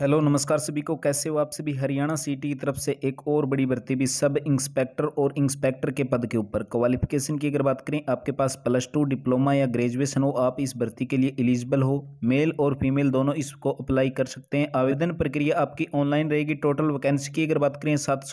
hello नमस्कार सभी को कैसे हो आप सभी हरियाणा सिटी की तरफ से एक और बड़ी भर्ती भी सब इंस्पेक्टर और इंस्पेक्टर के पद के ऊपर क्वालिफिकेशन की अगर बात करें आपके पास प्लस टू डिप्लोमा या ग्रेजुएशन हो आप इस भर्ती के लिए एलिजिबल हो मेल और फीमेल दोनों इसको अप्लाई कर सकते हैं आवेदन प्रक्रिया आपकी ऑनलाइन रहेगी टोटल वैकेंसी की अगर बात करें सात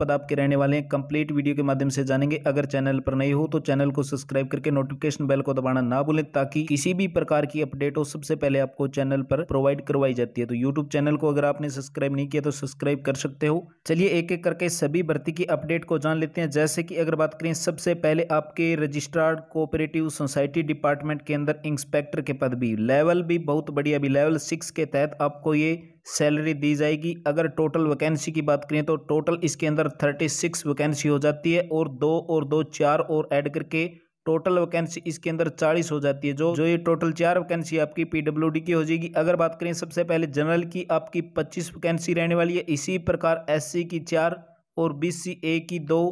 पद आपके रहने वाले हैं कंप्लीट वीडियो के माध्यम से जानेंगे अगर चैनल पर नहीं हो तो चैनल को सब्सक्राइब करके नोटिफिकेशन बेल को दबाना ना भूलें ताकि किसी भी प्रकार की अपडेट हो सबसे पहले आपको चैनल पर प्रोवाइड करवाई जाती है तो यूट्यूब चैनल चैनल को अगर आपने सब्सक्राइब नहीं किया तो सब्सक्राइब कर सकते हो चलिए एक एक करके सभी भर्ती की अपडेट को जान लेते हैं जैसे कि अगर बात करें सबसे पहले आपके रजिस्ट्रार्ड कोऑपरेटिव सोसाइटी डिपार्टमेंट के अंदर इंस्पेक्टर के पद भी लेवल भी बहुत बढ़िया अभी लेवल सिक्स के तहत आपको ये सैलरी दी जाएगी अगर टोटल वैकेंसी की बात करें तो टोटल इसके अंदर थर्टी सिक्स वैकेंसी हो जाती है और दो और दो चार और ऐड करके टोटल वैकेंसी इसके अंदर चालीस हो जाती है जो जो ये टोटल चार वैकेंसी आपकी पीडब्ल्यूडी की हो जाएगी अगर बात करें सबसे पहले जनरल की आपकी पच्चीस वैकेंसी रहने वाली है इसी प्रकार एससी की चार और बीसी ए की दो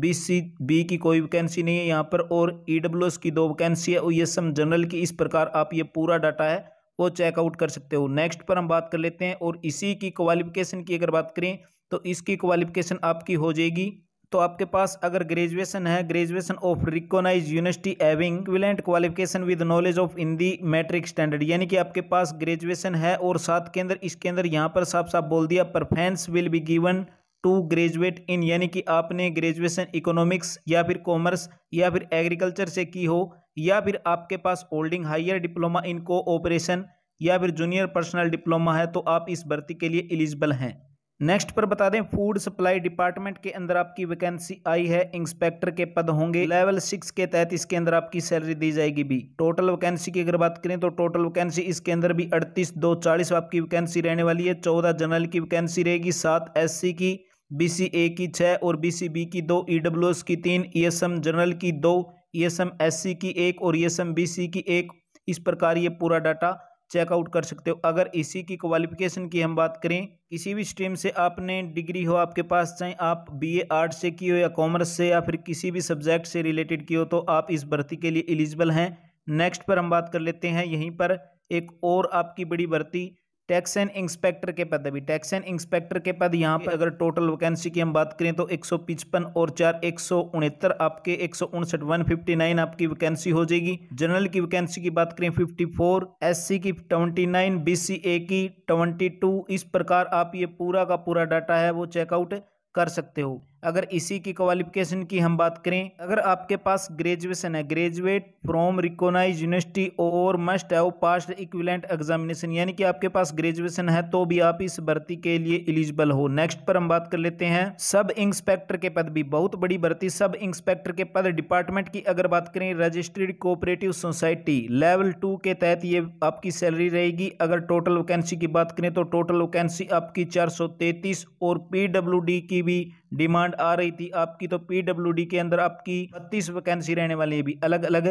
बी सी बी की कोई वैकेंसी नहीं है यहाँ पर और ई डब्ल्यू एस की दो वैकेंसी है और ये सब जनरल की इस प्रकार आप ये पूरा डाटा है वो चेकआउट कर सकते हो नेक्स्ट पर हम बात कर लेते हैं और इसी की क्वालिफिकेशन की अगर बात करें तो इसकी क्वालिफिकेशन आपकी हो जाएगी तो आपके पास अगर ग्रेजुएशन है graduation of recognise university having equivalent qualification with knowledge of Hindi matric standard यानी कि आपके पास ग्रेजुएशन है और साथ के अंदर इसके अंदर यहाँ पर साफ साफ बोल दिया preference will be given to graduate in यानी कि आपने ग्रेजुएशन इकोनॉमिक्स या फिर कॉमर्स या फिर एग्रीकल्चर से की हो या फिर आपके पास holding higher diploma in cooperation या फिर जूनियर पर्सनल डिप्लोमा है तो आप इस भर्ती के लिए एलिजिबल हैं नेक्स्ट पर बता दें फूड सप्लाई डिपार्टमेंट के अंदर आपकी वैकेंसी आई है इंस्पेक्टर के पद होंगे लेवल सिक्स के तहत इसके अंदर आपकी सैलरी दी जाएगी भी टोटल वैकेंसी की अगर बात करें तो टोटल वैकेंसी इसके अंदर भी अड़तीस दो चालीस आपकी वैकेंसी रहने वाली है चौदह जनरल की वैकेंसी रहेगी सात एस की बी की छः और बी की दो ई e की तीन ई e जनरल की दो ई e एस की एक और ई एस की एक इस प्रकार ये पूरा डाटा चेकआउट कर सकते हो अगर इसी की क्वालिफिकेशन की हम बात करें किसी भी स्ट्रीम से आपने डिग्री हो आपके पास चाहे आप बीए आर्ट से की हो या कॉमर्स से या फिर किसी भी सब्जेक्ट से रिलेटेड की हो तो आप इस भर्ती के लिए एलिजिबल हैं नेक्स्ट पर हम बात कर लेते हैं यहीं पर एक और आपकी बड़ी भर्ती टैक्स एंड इंस्पेक्टर के पद अभी टैक्स एंड इंस्पेक्टर के पद यहाँ पर अगर टोटल वैकेंसी की हम बात करें तो एक सौ पिचपन और चार एक सौ उनहत्तर आपके एक सौ उनसठ वन फिफ्टी नाइन आपकी वैकेंसी हो जाएगी जनरल की वैकेंसी की बात करें फिफ्टी एस सी की ट्वेंटी सी ए की टू इस प्रकार आप ये पूरा का पूरा डाटा है वो चेकआउट कर सकते हो अगर इसी की क्वालिफिकेशन की हम बात करें अगर आपके पास ग्रेजुएशन है ग्रेजुएट फ्रॉम रिकोनाइज यूनिवर्सिटी और must have passed equivalent examination यानी कि आपके पास ग्रेजुएशन है तो भी आप इस भर्ती के लिए एलिजिबल हो नेक्स्ट पर हम बात कर लेते हैं सब इंस्पेक्टर के पद भी बहुत बड़ी भर्ती सब इंस्पेक्टर के पद डिपार्टमेंट की अगर बात करें registered cooperative society level two के तहत ये आपकी सैलरी रहेगी अगर टोटल वैकेंसी की बात करें तो टोटल वैकेंसी आपकी चार और पीडब्ल्यू की भी डिमांड डिमांड आ रही थी आपकी तो पीडब्ल्यूडी के अंदर आपकी बत्तीस वैकेंसी रहने वाली है भी अलग अलग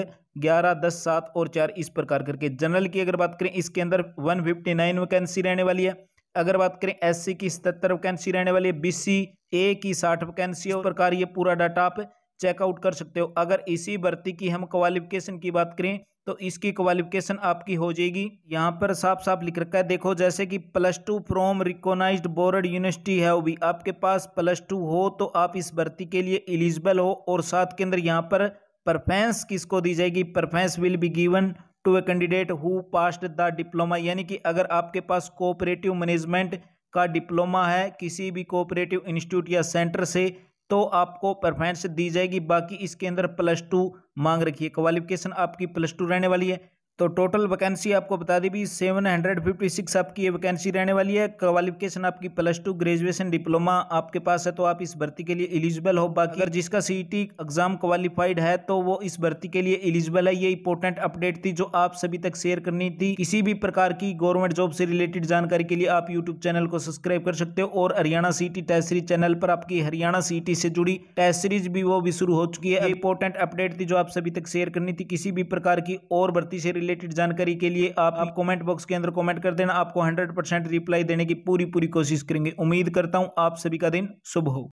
ग्यारह दस सात और चार इस प्रकार करके जनरल की अगर बात करें इसके अंदर वन फिफ्टी नाइन वैकेंसी रहने वाली है अगर बात करें एससी की सतहत्तर वैकेंसी रहने वाली है बीसी ए की साठ वैकेंसी और प्रकार ये पूरा डाटा आप चेकआउट कर सकते हो अगर इसी भर्ती की हम क्वालिफिकेशन की बात करें तो इसकी क्वालिफिकेशन आपकी हो जाएगी यहाँ पर साफ साफ लिख रखा है देखो जैसे कि plus two from recognise board university है वो भी आपके पास प्लस टू हो तो आप इस भर्ती के लिए एलिजिबल हो और साथ के अंदर यहाँ पर परफेंस किसको दी जाएगी preference will be given to a candidate who passed the diploma यानी कि अगर आपके पास कोऑपरेटिव मैनेजमेंट का डिप्लोमा है किसी भी कोऑपरेटिव इंस्टीट्यूट या सेंटर से तो आपको परफॉर्मेंस दी जाएगी बाकी इसके अंदर प्लस टू मांग रखी है क्वालिफिकेशन आपकी प्लस टू रहने वाली है तो टोटल वैकेंसी आपको बता दी भी सेवन हंड्रेड फिफ्टी सिक्स आपकी ये वैकेंसी रहने वाली है क्वालिफिकेशन आपकी प्लस टू ग्रेजुएशन डिप्लोमा आपके पास है तो आप इस भर्ती के लिए एलिजिबल हो बाकी अगर जिसका सी एग्जाम क्वालिफाइड है तो वो इस भर्ती के लिए एलिजिबल है ये इंपॉर्टेंट अपडेट थी जो आप सभी तक शेयर करनी थी किसी भी प्रकार की गवर्नमेंट जॉब से रिलेटेड जानकारी के लिए आप यूट्यूब चैनल को सब्सक्राइब कर सकते हो और हरियाणा सीटी टेस्ट सीरीज चैनल पर आपकी हरियाणा सीटी e से जुड़ी टेस्ट सीरीज भी वो भी शुरू हो चुकी है इंपॉर्टेंट अपडेट थी जो आप सभी तक शेयर करनी थी किसी भी प्रकार की और भर्ती से रिलेटेड रिलेटेड जानकारी के लिए आप, आप कमेंट बॉक्स के अंदर कमेंट कर देना आपको 100 परसेंट रिप्लाई देने की पूरी पूरी कोशिश करेंगे उम्मीद करता हूं आप सभी का दिन शुभ हो